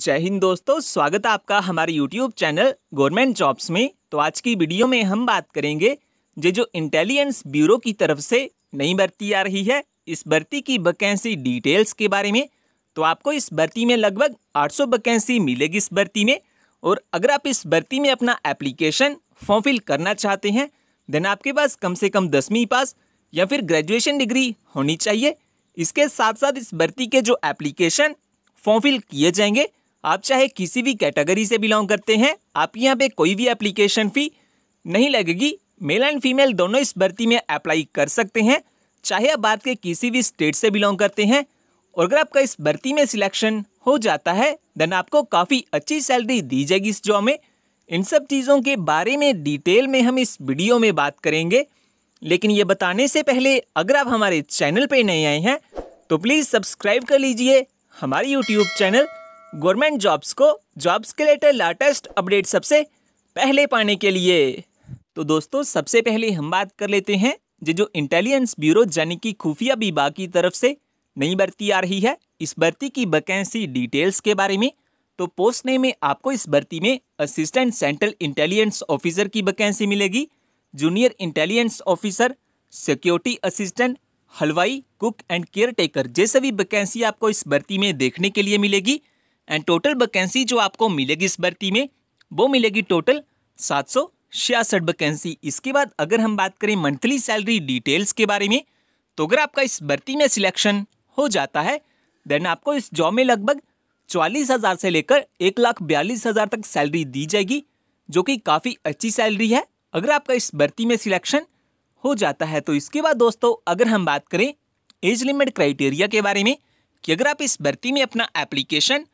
जय हिंद दोस्तों स्वागत है आपका हमारे YouTube चैनल गवर्नमेंट जॉब्स में तो आज की वीडियो में हम बात करेंगे जे जो इंटेलिजेंस ब्यूरो की तरफ से नई भर्ती आ रही है इस भर्ती की वैकेंसी डिटेल्स के बारे में तो आपको इस भर्ती में लगभग 800 वैकेंसी मिलेगी इस भर्ती में और अगर आप इस भर्ती में अपना एप्लीकेशन फॉर्म फिल करना चाहते हैं देन आपके पास कम से कम दसवीं पास या फिर ग्रेजुएशन डिग्री होनी चाहिए इसके साथ साथ इस भर्ती के जो एप्लीकेशन फॉर्म फिल किए जाएंगे आप चाहे किसी भी कैटेगरी से बिलोंग करते हैं आपके यहाँ पे कोई भी एप्लीकेशन फ़ी नहीं लगेगी मेल एंड फीमेल दोनों इस भर्ती में अप्लाई कर सकते हैं चाहे आप भारत के किसी भी स्टेट से बिलोंग करते हैं और अगर आपका इस भर्ती में सिलेक्शन हो जाता है देन आपको काफ़ी अच्छी सैलरी दी जाएगी इस जॉब में इन सब चीज़ों के बारे में डिटेल में हम इस वीडियो में बात करेंगे लेकिन ये बताने से पहले अगर आप हमारे चैनल पर नए आए हैं तो प्लीज़ सब्सक्राइब कर लीजिए हमारे यूट्यूब चैनल गवर्नमेंट जॉब्स को जॉब्स के लिए लेटेस्ट अपडेट सबसे पहले पाने के लिए तो दोस्तों सबसे पहले हम बात कर लेते हैं जो जो इंटेलिजेंस ब्यूरो यानी कि खुफिया विभाग की तरफ से नई भर्ती आ रही है इस भर्ती की वैकेंसी डिटेल्स के बारे में तो पोस्ट नेम में आपको इस भर्ती में असिस्टेंट सेंट्रल इंटेलिजेंस ऑफिसर की वैकेंसी मिलेगी junior intelligence officer security assistant हलवाई कुक एंड केयर टेकर जैसे भी वैकेंसी आपको इस भर्ती में देखने के लिए मिलेगी एंड टोटल वैकेंसी जो आपको मिलेगी इस भर्ती में वो मिलेगी टोटल सात सौ छियासठ वैकेंसी इसके बाद अगर हम बात करें मंथली सैलरी डिटेल्स के बारे में तो अगर आपका इस भर्ती में सिलेक्शन हो जाता है देन आपको इस जॉब में लगभग चालीस हज़ार से लेकर एक लाख बयालीस हज़ार तक सैलरी दी जाएगी जो कि काफ़ी अच्छी सैलरी है अगर आपका इस भर्ती में सिलेक्शन हो जाता है तो इसके बाद दोस्तों अगर हम बात करें एज लिमिट क्राइटेरिया के बारे में कि अगर आप इस भर्ती में अपना एप्लीकेशन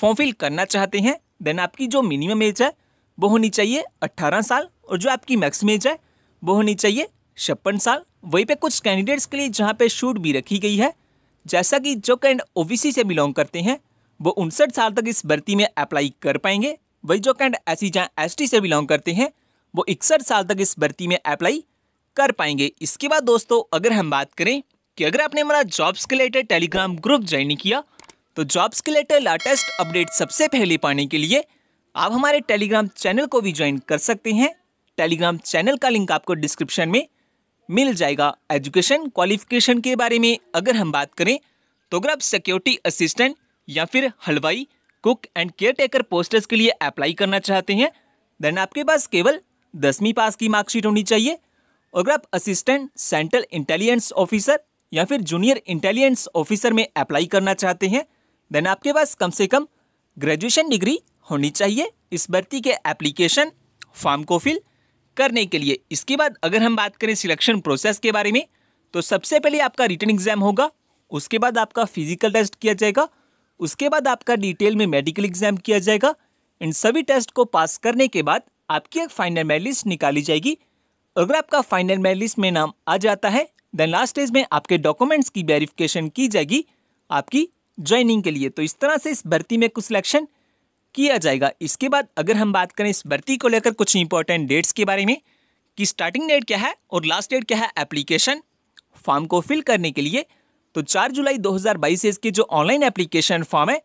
फॉर्म फिल करना चाहते हैं देन आपकी जो मिनिमम एज है वो होनी चाहिए अट्ठारह साल और जो आपकी मैक्सिमम एज है वो होनी चाहिए छप्पन साल वहीं पे कुछ कैंडिडेट्स के लिए जहाँ पे शूट भी रखी गई है जैसा कि जो कैंड ओ से बिलोंग करते हैं वो उनसठ साल तक इस भर्ती में अप्लाई कर पाएंगे वही जो कैंड ऐसी e जहाँ एस से बिलोंग करते हैं वो इकसठ साल तक इस भर्ती में अप्लाई कर पाएंगे इसके बाद दोस्तों अगर हम बात करें कि अगर आपने हमारा जॉब्स के रिलेटेड टेलीग्राम ग्रुप ज्वाइन किया तो जॉब्स के लेटर लाटेस्ट अपडेट सबसे पहले पाने के लिए आप हमारे टेलीग्राम चैनल को भी ज्वाइन कर सकते हैं टेलीग्राम चैनल का लिंक आपको डिस्क्रिप्शन में मिल जाएगा एजुकेशन क्वालिफिकेशन के बारे में अगर हम बात करें तो अगर आप सिक्योरिटी असिस्टेंट या फिर हलवाई cook and caretaker posters के लिए अप्लाई करना चाहते हैं देन आपके पास केवल दसवीं पास की मार्कशीट होनी चाहिए और अगर आप असिस्टेंट सेंट्रल इंटेलिजेंस ऑफिसर या फिर जूनियर इंटेलिजेंस ऑफिसर में अप्लाई करना चाहते हैं देन आपके पास कम से कम ग्रेजुएशन डिग्री होनी चाहिए इस भर्ती के एप्लीकेशन फॉर्म को फिल करने के लिए इसके बाद अगर हम बात करें सिलेक्शन प्रोसेस के बारे में तो सबसे पहले आपका रिटर्न एग्जाम होगा उसके बाद आपका फिजिकल टेस्ट किया जाएगा उसके बाद आपका डिटेल में मेडिकल एग्जाम किया जाएगा इन सभी टेस्ट को पास करने के बाद आपकी एक फाइनल मेरिट लिस्ट निकाली जाएगी अगर आपका फाइनल मेरिट लिस्ट में नाम आ जाता है देन लास्ट स्टेज में आपके डॉक्यूमेंट्स की वेरिफिकेशन की जाएगी आपकी ज्वाइनिंग के लिए तो इस तरह से इस भर्ती में कुछ सिलेक्शन किया जाएगा इसके बाद अगर हम बात करें इस भर्ती को लेकर कुछ इंपॉर्टेंट डेट्स के बारे में कि स्टार्टिंग डेट क्या है और लास्ट डेट क्या है एप्लीकेशन फॉर्म को फिल करने के लिए तो 4 जुलाई 2022 से इसके जो ऑनलाइन एप्लीकेशन फॉर्म है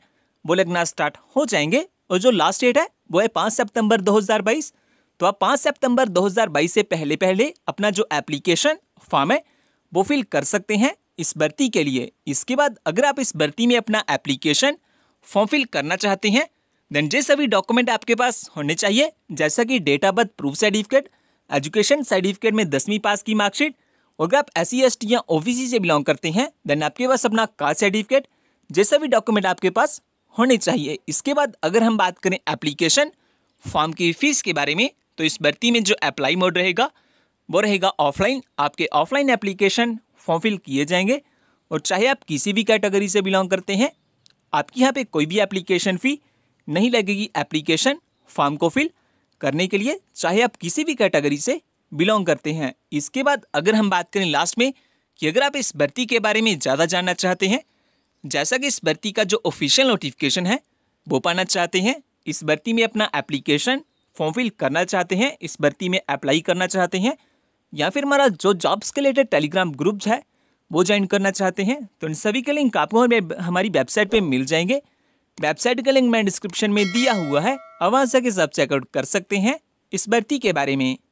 वो लगना स्टार्ट हो जाएंगे और जो लास्ट डेट है वो है पाँच सितंबर 2022 तो आप पाँच सितंबर 2022 से पहले पहले अपना जो एप्लीकेशन फॉर्म है वो फिल कर सकते हैं इस भर्ती के लिए इसके बाद अगर आप इस भर्ती में अपना एप्लीकेशन फॉर्म फिल करना चाहते हैं देन जे सभी डॉक्यूमेंट आपके पास होने चाहिए जैसा कि date of birth proof certificate education certificate में दसवीं पास की मार्कशीट और अगर आप एस सी e या ओ से बिलोंग करते हैं देन आपके पास अपना कास्ट सर्टिफिकेट जैसा भी डॉक्यूमेंट आपके पास होने चाहिए इसके बाद अगर हम बात करें एप्लीकेशन फॉर्म की फ़ीस के बारे में तो इस भर्ती में जो अप्लाई मोड रहेगा वो रहेगा ऑफलाइन आपके ऑफलाइन एप्लीकेशन फॉर्म किए जाएंगे और चाहे आप किसी भी कैटेगरी से बिलोंग करते हैं आपके यहाँ पे कोई भी एप्लीकेशन फ़ी नहीं लगेगी एप्लीकेशन फॉर्म को फिल करने के लिए चाहे आप किसी भी कैटेगरी से बिलोंग करते हैं इसके बाद अगर हम बात करें लास्ट में कि अगर आप इस भर्ती के बारे में ज़्यादा जानना चाहते हैं जैसा कि इस भर्ती का जो ऑफिशियल नोटिफिकेशन है वो पाना चाहते हैं इस भर्ती में अपना एप्लीकेशन फॉर्म फिल करना चाहते हैं इस भर्ती में अप्लाई करना चाहते हैं या फिर हमारा जो जॉब्स के रिलेटेड टेलीग्राम ग्रुप्स है वो ज्वाइन करना चाहते हैं तो इन सभी के लिंक आपको हमारी वेबसाइट पे मिल जाएंगे वेबसाइट का लिंक मैं डिस्क्रिप्शन में दिया हुआ है अब वहाँ से आप चेकआउट कर सकते हैं इस भर्ती के बारे में